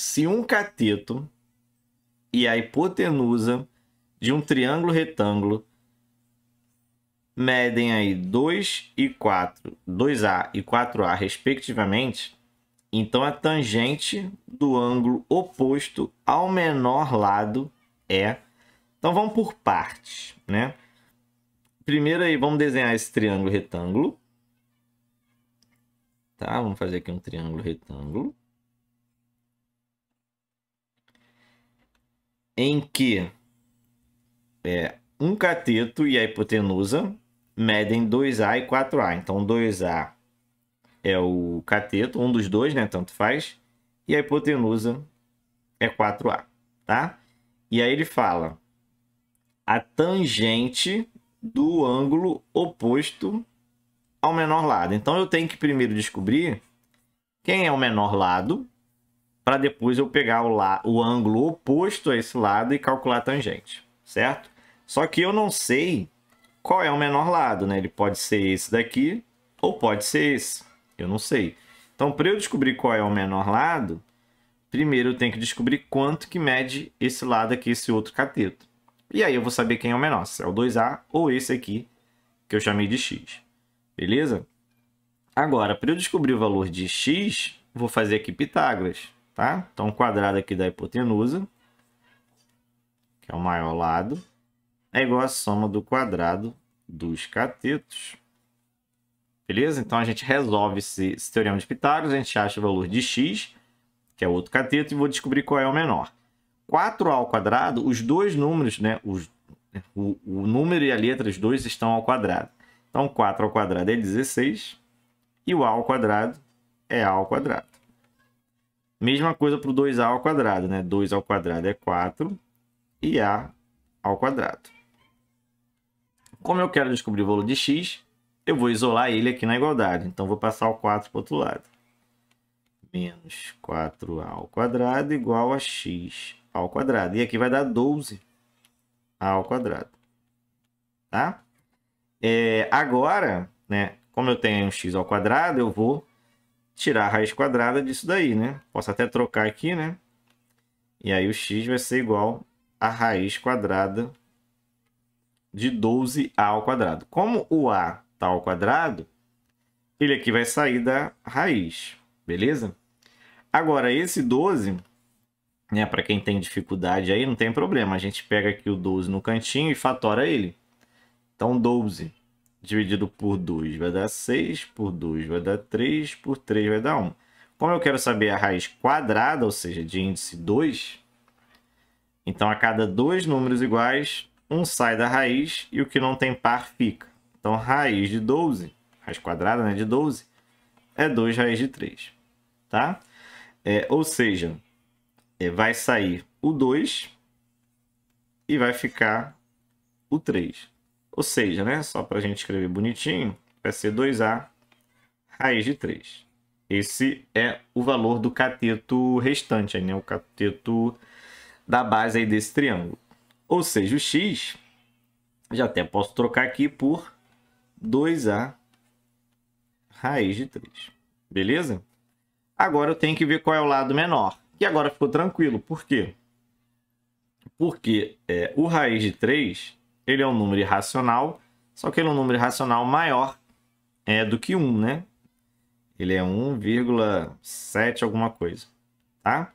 se um cateto e a hipotenusa de um triângulo retângulo medem aí 2 e 4, 2A e 4A respectivamente, então a tangente do ângulo oposto ao menor lado é. Então vamos por partes, né? Primeiro aí vamos desenhar esse triângulo retângulo. Tá? Vamos fazer aqui um triângulo retângulo. em que é, um cateto e a hipotenusa medem 2A e 4A. Então, 2A é o cateto, um dos dois, né? Tanto faz. E a hipotenusa é 4A, tá? E aí ele fala a tangente do ângulo oposto ao menor lado. Então, eu tenho que primeiro descobrir quem é o menor lado para depois eu pegar o, o ângulo oposto a esse lado e calcular a tangente, certo? Só que eu não sei qual é o menor lado, né? Ele pode ser esse daqui ou pode ser esse, eu não sei. Então, para eu descobrir qual é o menor lado, primeiro eu tenho que descobrir quanto que mede esse lado aqui, esse outro cateto. E aí eu vou saber quem é o menor, se é o 2A ou esse aqui, que eu chamei de X. Beleza? Agora, para eu descobrir o valor de X, vou fazer aqui Pitágoras tá? Então, o quadrado aqui da hipotenusa, que é o maior lado, é igual à soma do quadrado dos catetos. Beleza? Então, a gente resolve esse, esse teorema de Pitágoras, a gente acha o valor de x, que é o outro cateto, e vou descobrir qual é o menor. 4 ao quadrado, os dois números, né? Os, o, o número e a letra, os dois estão ao quadrado. Então, 4 ao quadrado é 16 e o a ao quadrado é a ao quadrado. Mesma coisa para o 2a ao quadrado, né? 2 ao quadrado é 4 e a ao quadrado. Como eu quero descobrir o valor de x, eu vou isolar ele aqui na igualdade. Então, vou passar o 4 para o outro lado. Menos 4a ao quadrado igual a x ao quadrado. E aqui vai dar 12 ao quadrado. Tá? É, agora, né, como eu tenho um x ao quadrado, eu vou tirar a raiz quadrada disso daí, né? Posso até trocar aqui, né? E aí o x vai ser igual a raiz quadrada de 12a ao quadrado. Como o a está ao quadrado, ele aqui vai sair da raiz, beleza? Agora, esse 12, né, para quem tem dificuldade aí, não tem problema. A gente pega aqui o 12 no cantinho e fatora ele. Então, 12 dividido por 2 vai dar 6, por 2 vai dar 3, por 3 vai dar 1. Como eu quero saber a raiz quadrada, ou seja, de índice 2, então a cada dois números iguais, um sai da raiz e o que não tem par fica. Então raiz de 12, raiz quadrada né, de 12, é 2 raiz de 3. Tá? É, ou seja, é, vai sair o 2 e vai ficar o 3. Ou seja, né, só para a gente escrever bonitinho, vai ser 2A raiz de 3. Esse é o valor do cateto restante, aí, né, o cateto da base aí desse triângulo. Ou seja, o x, já até posso trocar aqui por 2A raiz de 3. Beleza? Agora eu tenho que ver qual é o lado menor. E agora ficou tranquilo. Por quê? Porque é, o raiz de 3 ele é um número irracional, só que ele é um número irracional maior é, do que 1, né? Ele é 1,7 alguma coisa, tá?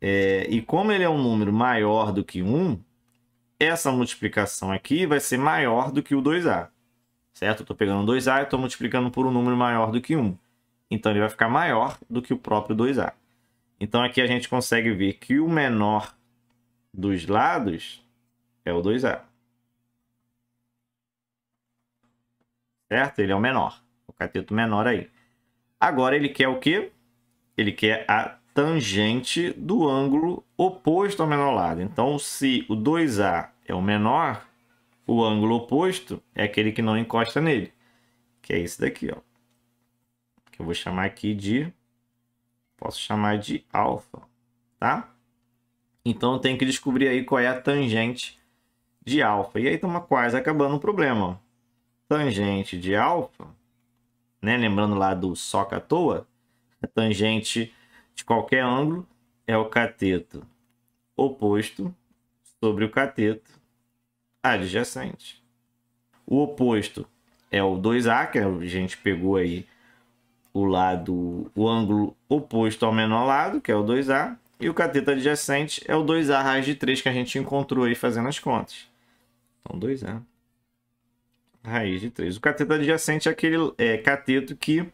É, e como ele é um número maior do que 1, essa multiplicação aqui vai ser maior do que o 2A, certo? Eu estou pegando 2A e estou multiplicando por um número maior do que 1. Então, ele vai ficar maior do que o próprio 2A. Então, aqui a gente consegue ver que o menor dos lados é o 2A. certo? Ele é o menor, o cateto menor aí. Agora ele quer o quê? Ele quer a tangente do ângulo oposto ao menor lado. Então, se o 2A é o menor, o ângulo oposto é aquele que não encosta nele, que é esse daqui, ó. Que eu vou chamar aqui de posso chamar de alfa, tá? Então, eu tenho que descobrir aí qual é a tangente de alfa. E aí estamos quase acabando o problema, ó tangente de alfa, né? lembrando lá do soca à toa, a tangente de qualquer ângulo é o cateto oposto sobre o cateto adjacente. O oposto é o 2A, que a gente pegou aí o lado, o ângulo oposto ao menor lado, que é o 2A, e o cateto adjacente é o 2A raiz de 3 que a gente encontrou aí fazendo as contas. Então, 2A raiz de 3. O cateto adjacente é aquele é, cateto que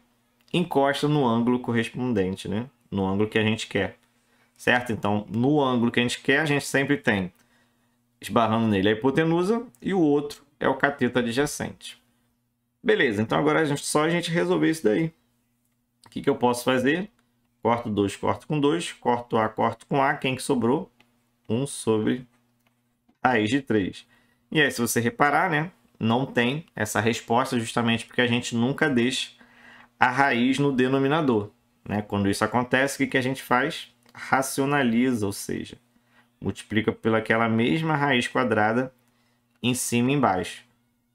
encosta no ângulo correspondente, né? No ângulo que a gente quer. Certo? Então, no ângulo que a gente quer, a gente sempre tem esbarrando nele a hipotenusa e o outro é o cateto adjacente. Beleza, então agora a gente, só a gente resolver isso daí. O que, que eu posso fazer? Corto 2, corto com 2, corto A, corto com A. Quem que sobrou? 1 um sobre raiz de 3. E aí, se você reparar, né? não tem essa resposta, justamente porque a gente nunca deixa a raiz no denominador. Né? Quando isso acontece, o que a gente faz? Racionaliza, ou seja, multiplica aquela mesma raiz quadrada em cima e embaixo.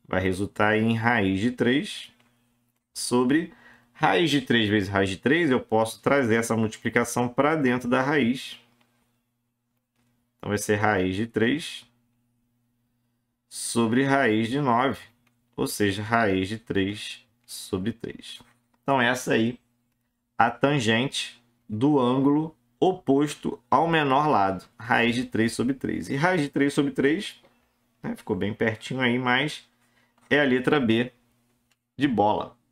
Vai resultar em raiz de 3 sobre raiz de 3 vezes raiz de 3. Eu posso trazer essa multiplicação para dentro da raiz. Então vai ser raiz de 3 sobre raiz de 9, ou seja, raiz de 3 sobre 3. Então, essa aí a tangente do ângulo oposto ao menor lado, raiz de 3 sobre 3. E raiz de 3 sobre 3, né, ficou bem pertinho aí, mas é a letra B de bola.